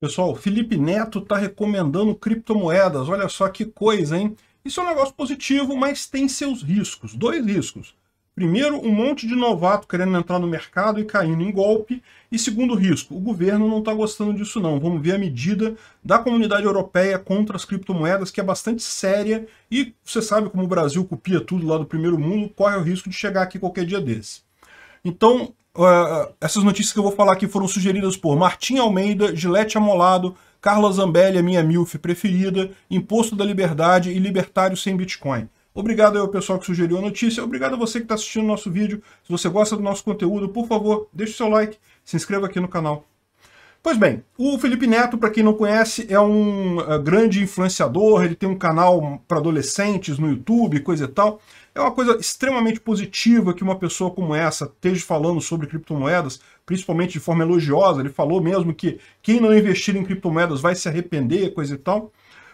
Pessoal, Felipe Neto está recomendando criptomoedas. Olha só que coisa, hein? Isso é um negócio positivo, mas tem seus riscos. Dois riscos. Primeiro, um monte de novato querendo entrar no mercado e caindo em golpe. E segundo risco, o governo não está gostando disso não. Vamos ver a medida da comunidade europeia contra as criptomoedas, que é bastante séria. E você sabe como o Brasil copia tudo lá do primeiro mundo, corre o risco de chegar aqui qualquer dia desse. Então, essas notícias que eu vou falar aqui foram sugeridas por Martim Almeida, Gilete Amolado, Carla Zambelli, a minha MILF preferida, Imposto da Liberdade e Libertário sem Bitcoin. Obrigado ao pessoal que sugeriu a notícia, obrigado a você que está assistindo o nosso vídeo. Se você gosta do nosso conteúdo, por favor, deixe o seu like, se inscreva aqui no canal Pois bem, o Felipe Neto, para quem não conhece, é um eh, grande influenciador, ele tem um canal para adolescentes no YouTube, coisa e tal. É uma coisa extremamente positiva que uma pessoa como essa esteja falando sobre criptomoedas, principalmente de forma elogiosa. Ele falou mesmo que quem não investir em criptomoedas vai se arrepender, coisa e tal.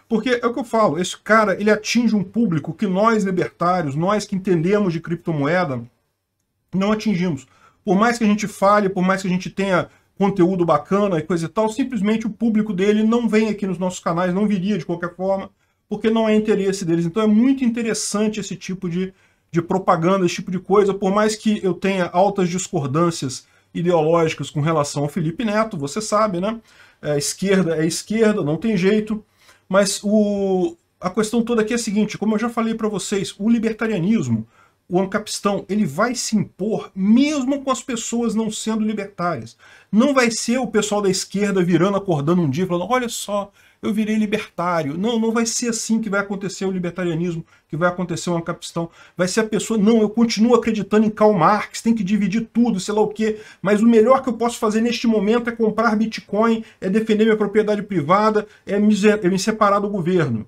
Porque é o que eu falo, esse cara ele atinge um público que nós libertários, nós que entendemos de criptomoeda, não atingimos por mais que a gente falhe, por mais que a gente tenha conteúdo bacana e coisa e tal, simplesmente o público dele não vem aqui nos nossos canais, não viria de qualquer forma, porque não é interesse deles. Então é muito interessante esse tipo de, de propaganda, esse tipo de coisa, por mais que eu tenha altas discordâncias ideológicas com relação ao Felipe Neto, você sabe, né? É, esquerda é esquerda, não tem jeito. Mas o, a questão toda aqui é a seguinte, como eu já falei para vocês, o libertarianismo, o ancapistão ele vai se impor mesmo com as pessoas não sendo libertárias. Não vai ser o pessoal da esquerda virando, acordando um dia falando, olha só, eu virei libertário. Não, não vai ser assim que vai acontecer o libertarianismo, que vai acontecer o ancapistão. Vai ser a pessoa, não, eu continuo acreditando em Karl Marx, tem que dividir tudo, sei lá o quê, mas o melhor que eu posso fazer neste momento é comprar Bitcoin, é defender minha propriedade privada, é me, é me separar do governo.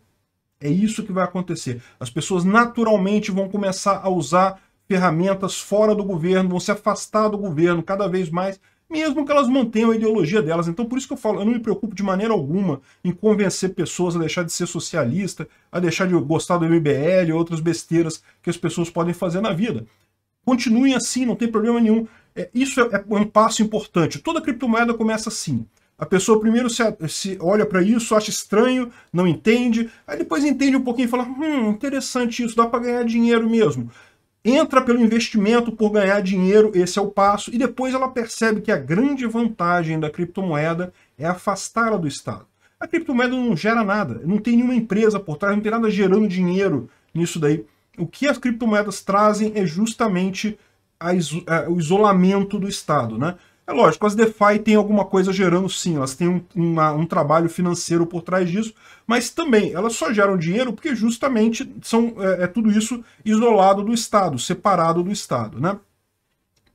É isso que vai acontecer. As pessoas naturalmente vão começar a usar ferramentas fora do governo, vão se afastar do governo cada vez mais, mesmo que elas mantenham a ideologia delas. Então, por isso que eu falo, eu não me preocupo de maneira alguma em convencer pessoas a deixar de ser socialista, a deixar de gostar do MBL, outras besteiras que as pessoas podem fazer na vida. Continuem assim, não tem problema nenhum. É, isso é, é um passo importante. Toda criptomoeda começa assim. A pessoa primeiro se, se olha para isso, acha estranho, não entende, aí depois entende um pouquinho e fala: hum, interessante isso, dá para ganhar dinheiro mesmo. Entra pelo investimento por ganhar dinheiro, esse é o passo, e depois ela percebe que a grande vantagem da criptomoeda é afastá-la do Estado. A criptomoeda não gera nada, não tem nenhuma empresa por trás, não tem nada gerando dinheiro nisso daí. O que as criptomoedas trazem é justamente a, o isolamento do Estado, né? É lógico, as DeFi têm alguma coisa gerando sim, elas têm um, uma, um, trabalho financeiro por trás disso, mas também elas só geram dinheiro porque justamente são, é, é tudo isso isolado do Estado, separado do Estado, né?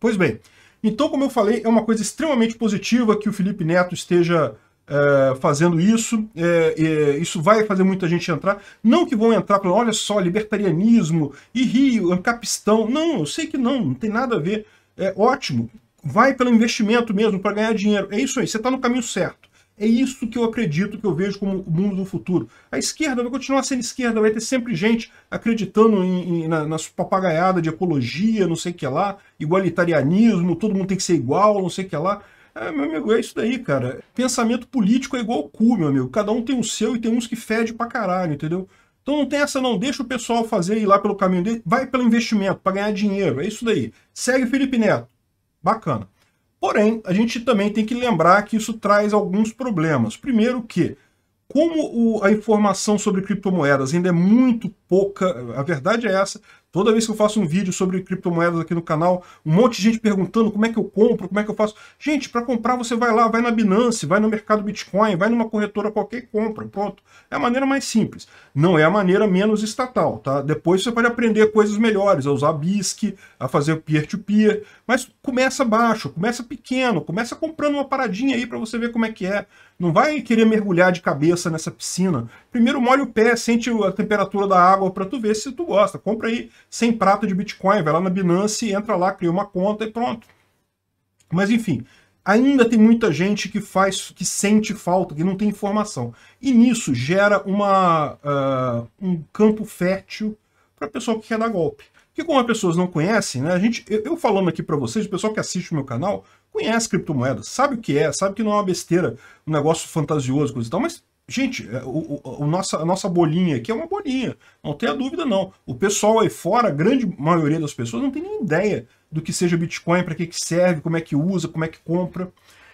Pois bem, então como eu falei, é uma coisa extremamente positiva que o Felipe Neto esteja é, fazendo isso, é, é, isso vai fazer muita gente entrar. Não que vão entrar para olha só, libertarianismo e Rio, Ancapistão. Não, eu sei que não, não tem nada a ver. É ótimo, vai pelo investimento mesmo para ganhar dinheiro. É isso aí, você está no caminho certo. É isso que eu acredito, que eu vejo como o mundo do futuro. A esquerda vai continuar sendo esquerda, vai ter sempre gente acreditando em, em, na, na papagaiada de ecologia, não sei o que lá, igualitarianismo, todo mundo tem que ser igual, não sei o que lá. É, meu amigo, é isso daí, cara. Pensamento político é igual cu, meu amigo. Cada um tem o seu e tem uns que fede pra caralho, entendeu? Então não tem essa não, deixa o pessoal fazer ir lá pelo caminho dele, vai pelo investimento, para ganhar dinheiro, é isso daí. Segue Felipe Neto. Bacana. Porém, a gente também tem que lembrar que isso traz alguns problemas. Primeiro que, como o, a informação sobre criptomoedas ainda é muito pouca, a verdade é essa, Toda vez que eu faço um vídeo sobre criptomoedas aqui no canal, um monte de gente perguntando como é que eu compro, como é que eu faço. Gente, para comprar você vai lá, vai na Binance, vai no mercado Bitcoin, vai numa corretora qualquer e compra. Pronto. É a maneira mais simples. Não é a maneira menos estatal, tá? Depois você pode aprender coisas melhores, a usar BISC, a fazer peer-to-peer, -peer, mas começa baixo, começa pequeno, começa comprando uma paradinha aí para você ver como é que é. Não vai querer mergulhar de cabeça nessa piscina. Primeiro molha o pé, sente a temperatura da água para tu ver se tu gosta. Compra aí 100 prata de Bitcoin, vai lá na Binance, entra lá, cria uma conta e pronto. Mas enfim, ainda tem muita gente que faz, que sente falta, que não tem informação. E nisso gera uma, uh, um campo fértil para o pessoal que quer dar golpe. Porque como as pessoas não conhecem, né? A gente, eu, eu falando aqui para vocês, o pessoal que assiste o meu canal, conhece criptomoeda, sabe o que é, sabe que não é uma besteira, um negócio fantasioso, coisa e tal, mas, gente, é, o, o, o nossa, a nossa bolinha aqui é uma bolinha, não tenha dúvida não. O pessoal aí fora, a grande maioria das pessoas, não tem nem ideia do que seja Bitcoin, para que, que serve, como é que usa, como é que compra.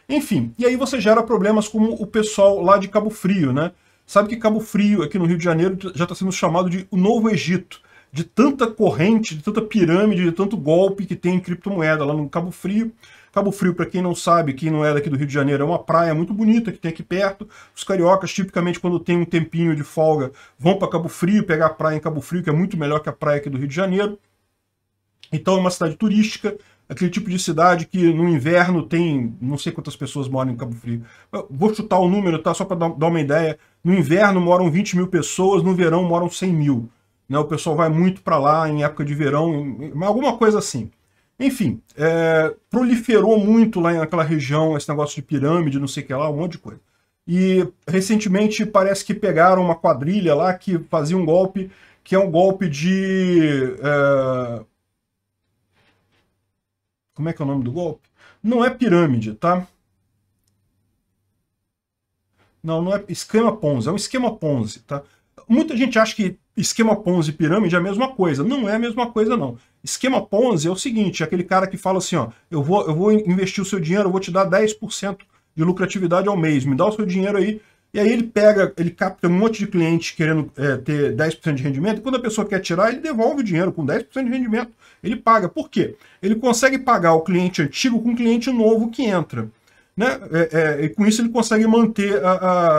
Enfim, e aí você gera problemas como o pessoal lá de Cabo Frio, né? Sabe que Cabo Frio, aqui no Rio de Janeiro, já está sendo chamado de o Novo Egito, de tanta corrente, de tanta pirâmide, de tanto golpe que tem em criptomoeda lá no Cabo Frio. Cabo Frio, para quem não sabe, quem não é daqui do Rio de Janeiro, é uma praia muito bonita que tem aqui perto. Os cariocas, tipicamente, quando tem um tempinho de folga, vão para Cabo Frio, pegar a praia em Cabo Frio, que é muito melhor que a praia aqui do Rio de Janeiro. Então é uma cidade turística, aquele tipo de cidade que no inverno tem não sei quantas pessoas moram em Cabo Frio. Eu vou chutar o número, tá? Só para dar uma ideia. No inverno moram 20 mil pessoas, no verão moram 100 mil. Né? O pessoal vai muito para lá em época de verão, alguma coisa assim. Enfim, é, proliferou muito lá naquela região esse negócio de pirâmide, não sei o que lá, um monte de coisa. E recentemente parece que pegaram uma quadrilha lá que fazia um golpe, que é um golpe de... É... Como é que é o nome do golpe? Não é pirâmide, tá? Não, não é esquema Ponzi, é um esquema Ponzi, tá? Muita gente acha que esquema Ponzi e pirâmide é a mesma coisa. Não é a mesma coisa, não. Esquema Ponzi é o seguinte, é aquele cara que fala assim, ó, eu vou, eu vou investir o seu dinheiro, eu vou te dar 10% de lucratividade ao mês, me dá o seu dinheiro aí, e aí ele pega, ele capta um monte de clientes querendo é, ter 10% de rendimento, e quando a pessoa quer tirar, ele devolve o dinheiro com 10% de rendimento. Ele paga. Por quê? Ele consegue pagar o cliente antigo com o cliente novo que entra. Né? É, é, e com isso ele consegue manter a,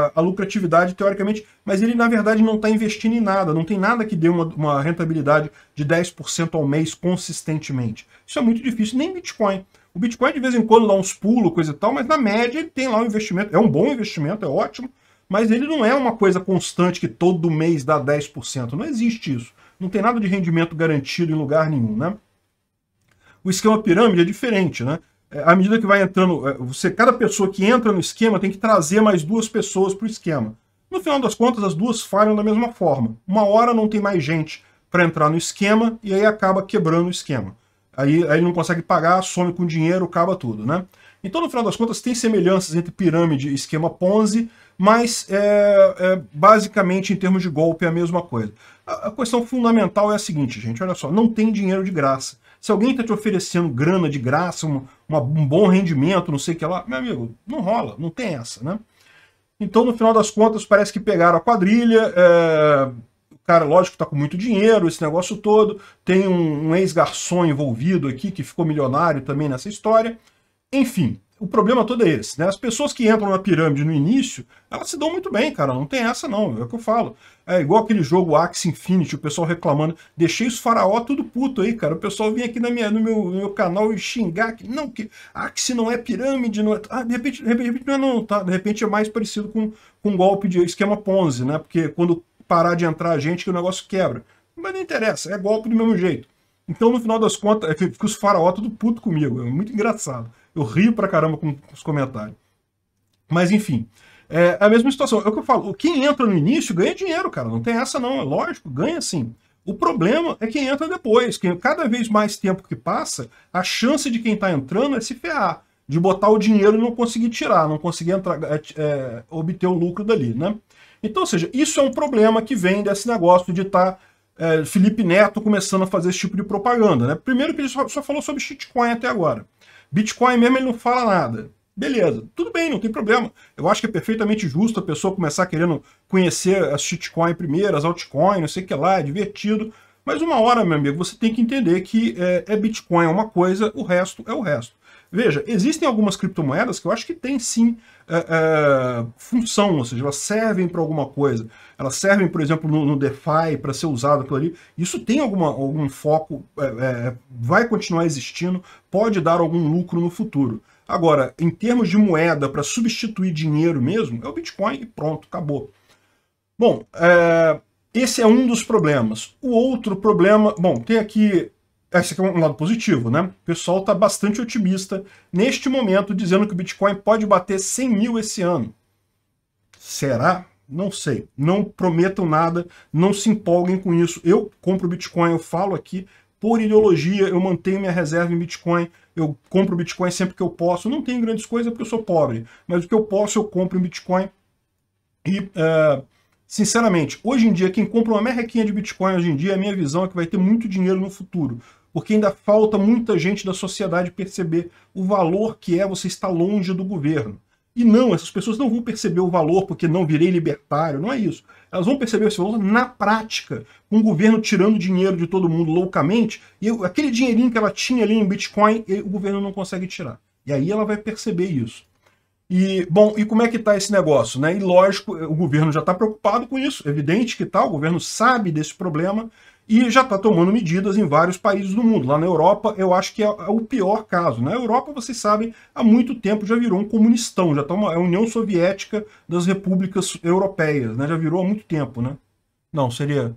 a, a, lucratividade teoricamente, mas ele na verdade não está investindo em nada, não tem nada que dê uma, uma rentabilidade de 10% ao mês consistentemente. Isso é muito difícil, nem Bitcoin. O Bitcoin de vez em quando dá uns pulos, coisa e tal, mas na média ele tem lá um investimento, é um bom investimento, é ótimo, mas ele não é uma coisa constante que todo mês dá 10%, não existe isso. Não tem nada de rendimento garantido em lugar nenhum, né? O esquema pirâmide é diferente, né? É, à medida que vai entrando, é, você, cada pessoa que entra no esquema tem que trazer mais duas pessoas para o esquema. No final das contas, as duas falham da mesma forma. Uma hora não tem mais gente para entrar no esquema e aí acaba quebrando o esquema. Aí, aí não consegue pagar, some com dinheiro, acaba tudo, né? Então, no final das contas, tem semelhanças entre pirâmide e esquema Ponzi, mas é, é, basicamente, em termos de golpe, é a mesma coisa. A, a questão fundamental é a seguinte, gente, olha só, não tem dinheiro de graça. Se alguém está te oferecendo grana de graça, uma, uma, um bom rendimento, não sei o que lá, meu amigo, não rola, não tem essa, né? Então, no final das contas, parece que pegaram a quadrilha, é... o cara, lógico, está com muito dinheiro, esse negócio todo, tem um, um ex-garçom envolvido aqui que ficou milionário também nessa história, enfim, o problema todo é esse, né? As pessoas que entram na pirâmide no início, elas se dão muito bem, cara. Não tem essa, não. É o que eu falo. É igual aquele jogo Axie Infinity, o pessoal reclamando. Deixei os faraó tudo puto aí, cara. O pessoal vinha aqui na minha, no, meu, no meu canal e xingar que não, que Axie não é pirâmide, não é. Ah, de repente, de repente, não é não, tá? De repente é mais parecido com, com um golpe de esquema Ponzi, né? Porque quando parar de entrar a gente, que o negócio quebra. Mas não interessa, é golpe do mesmo jeito. Então, no final das contas, é fica os faraó tudo puto comigo. É muito engraçado. Eu rio pra caramba com os comentários. Mas, enfim, é, é a mesma situação. É o que eu falo. Quem entra no início ganha dinheiro, cara. Não tem essa, não. É lógico, ganha sim. O problema é quem entra depois. Quem, cada vez mais tempo que passa, a chance de quem está entrando é se ferrar. De botar o dinheiro e não conseguir tirar, não conseguir entrar, é, é, obter o lucro dali, né? Então, ou seja, isso é um problema que vem desse negócio de estar tá é, Felipe Neto começando a fazer esse tipo de propaganda. Né? Primeiro que ele só, só falou sobre shitcoin até agora. Bitcoin mesmo ele não fala nada. Beleza, tudo bem, não tem problema. Eu acho que é perfeitamente justo a pessoa começar querendo conhecer as shitcoin primeiro, as altcoin, não sei o que lá, é divertido. Mas uma hora, meu amigo, você tem que entender que é, é Bitcoin é uma coisa, o resto é o resto. Veja, existem algumas criptomoedas que eu acho que têm sim é, é, função, ou seja, elas servem para alguma coisa. Elas servem, por exemplo, no, no DeFi para ser usado aquilo ali. Isso tem alguma, algum foco, é, é, vai continuar existindo, pode dar algum lucro no futuro. Agora, em termos de moeda para substituir dinheiro mesmo, é o Bitcoin e pronto, acabou. Bom, é, esse é um dos problemas. O outro problema, bom, tem aqui esse aqui é um lado positivo, né? O pessoal está bastante otimista neste momento, dizendo que o Bitcoin pode bater 100 mil esse ano. Será? Não sei. Não prometam nada, não se empolguem com isso. Eu compro Bitcoin, eu falo aqui por ideologia, eu mantenho minha reserva em Bitcoin, eu compro Bitcoin sempre que eu posso. não tenho grandes coisas porque eu sou pobre, mas o que eu posso eu compro em Bitcoin. E, uh, sinceramente, hoje em dia, quem compra uma merrequinha de Bitcoin hoje em dia, a minha visão é que vai ter muito dinheiro no futuro porque ainda falta muita gente da sociedade perceber o valor que é você estar longe do governo. E não, essas pessoas não vão perceber o valor porque não virei libertário, não é isso. Elas vão perceber esse valor na prática, com o governo tirando dinheiro de todo mundo loucamente, e aquele dinheirinho que ela tinha ali em Bitcoin, o governo não consegue tirar. E aí ela vai perceber isso. E, bom, e como é que está esse negócio? Né? E lógico, o governo já está preocupado com isso, evidente que tal, tá, o governo sabe desse problema, e já está tomando medidas em vários países do mundo. Lá na Europa, eu acho que é, é o pior caso. Na né? Europa, vocês sabem, há muito tempo já virou um comunistão, já tá uma, é a União Soviética das Repúblicas Europeias, né? já virou há muito tempo. Né? Não, seria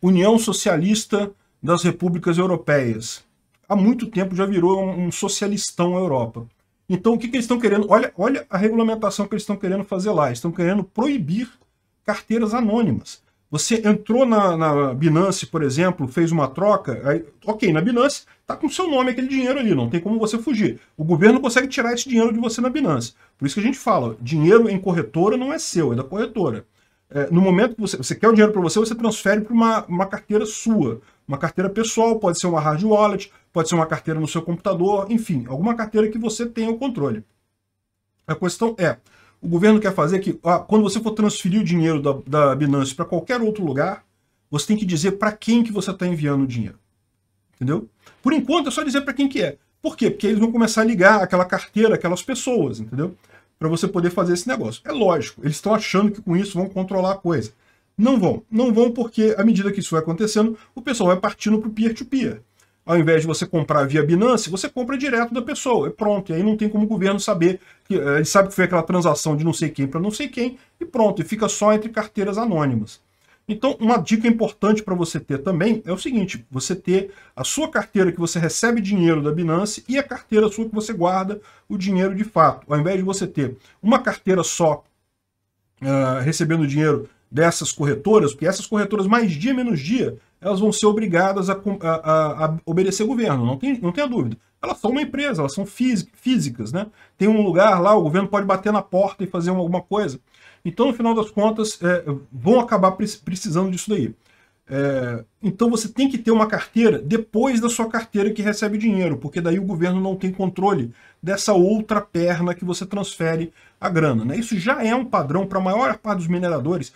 União Socialista das Repúblicas Europeias. Há muito tempo já virou um, um socialistão a Europa. Então, o que, que eles estão querendo? Olha, olha a regulamentação que eles estão querendo fazer lá. Eles estão querendo proibir carteiras anônimas. Você entrou na, na Binance, por exemplo, fez uma troca, aí, ok, na Binance está com seu nome aquele dinheiro ali, não tem como você fugir. O governo consegue tirar esse dinheiro de você na Binance. Por isso que a gente fala, dinheiro em corretora não é seu, é da corretora. É, no momento que você, você quer o dinheiro para você, você transfere para uma, uma carteira sua. Uma carteira pessoal, pode ser uma hard wallet, pode ser uma carteira no seu computador, enfim, alguma carteira que você tenha o controle. A questão é, o governo quer fazer é que, quando você for transferir o dinheiro da, da Binance para qualquer outro lugar, você tem que dizer para quem que você está enviando o dinheiro. Entendeu? Por enquanto, é só dizer para quem que é. Por quê? Porque eles vão começar a ligar aquela carteira, aquelas pessoas, entendeu? Para você poder fazer esse negócio. É lógico, eles estão achando que com isso vão controlar a coisa. Não vão. Não vão porque, à medida que isso vai acontecendo, o pessoal vai partindo para o peer-to-peer. Ao invés de você comprar via Binance, você compra direto da pessoa. É pronto. E aí não tem como o governo saber. Que, eh, ele sabe que foi aquela transação de não sei quem para não sei quem. E pronto. E fica só entre carteiras anônimas. Então, uma dica importante para você ter também é o seguinte: você ter a sua carteira que você recebe dinheiro da Binance e a carteira sua que você guarda o dinheiro de fato. Ao invés de você ter uma carteira só uh, recebendo dinheiro dessas corretoras, porque essas corretoras mais dia menos dia elas vão ser obrigadas a, a, a obedecer o governo, não tem, não tem a dúvida. Elas são uma empresa, elas são físicas, né? Tem um lugar lá, o governo pode bater na porta e fazer alguma coisa. Então, no final das contas, é, vão acabar precisando disso daí. É, então você tem que ter uma carteira depois da sua carteira que recebe dinheiro, porque daí o governo não tem controle dessa outra perna que você transfere a grana. Né? Isso já é um padrão para a maior parte dos mineradores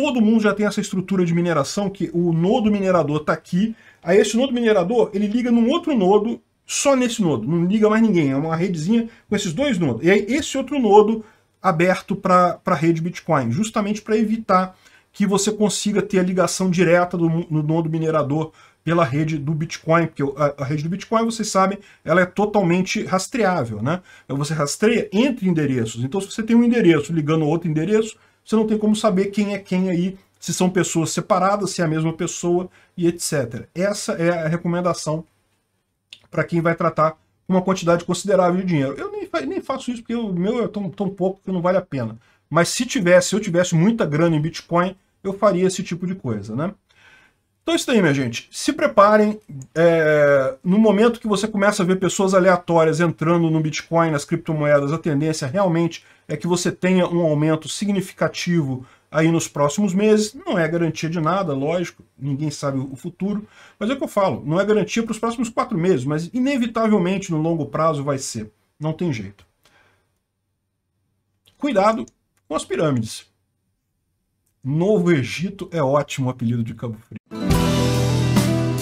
todo mundo já tem essa estrutura de mineração que o nodo minerador está aqui, aí esse nodo minerador ele liga num outro nodo, só nesse nodo, não liga mais ninguém, é uma redezinha com esses dois nodos. E aí esse outro nodo aberto para a rede Bitcoin, justamente para evitar que você consiga ter a ligação direta do, do nodo minerador pela rede do Bitcoin, porque a, a, rede do Bitcoin, vocês sabem, ela é totalmente rastreável, né? Você rastreia entre endereços. Então, se você tem um endereço ligando a outro endereço, você não tem como saber quem é quem aí, se são pessoas separadas, se é a mesma pessoa e etc. Essa é a recomendação para quem vai tratar uma quantidade considerável de dinheiro. Eu nem, nem faço isso porque o meu é tão, tão pouco que não vale a pena. Mas se tivesse, se eu tivesse muita grana em Bitcoin, eu faria esse tipo de coisa, né? Então é isso aí, minha gente. Se preparem. É, no momento que você começa a ver pessoas aleatórias entrando no Bitcoin, nas criptomoedas, a tendência realmente é que você tenha um aumento significativo aí nos próximos meses. Não é garantia de nada, lógico, ninguém sabe o futuro. Mas é o que eu falo, não é garantia para os próximos quatro meses, mas inevitavelmente no longo prazo vai ser. Não tem jeito. Cuidado com as pirâmides. Novo Egito é ótimo apelido de Cabo Frio.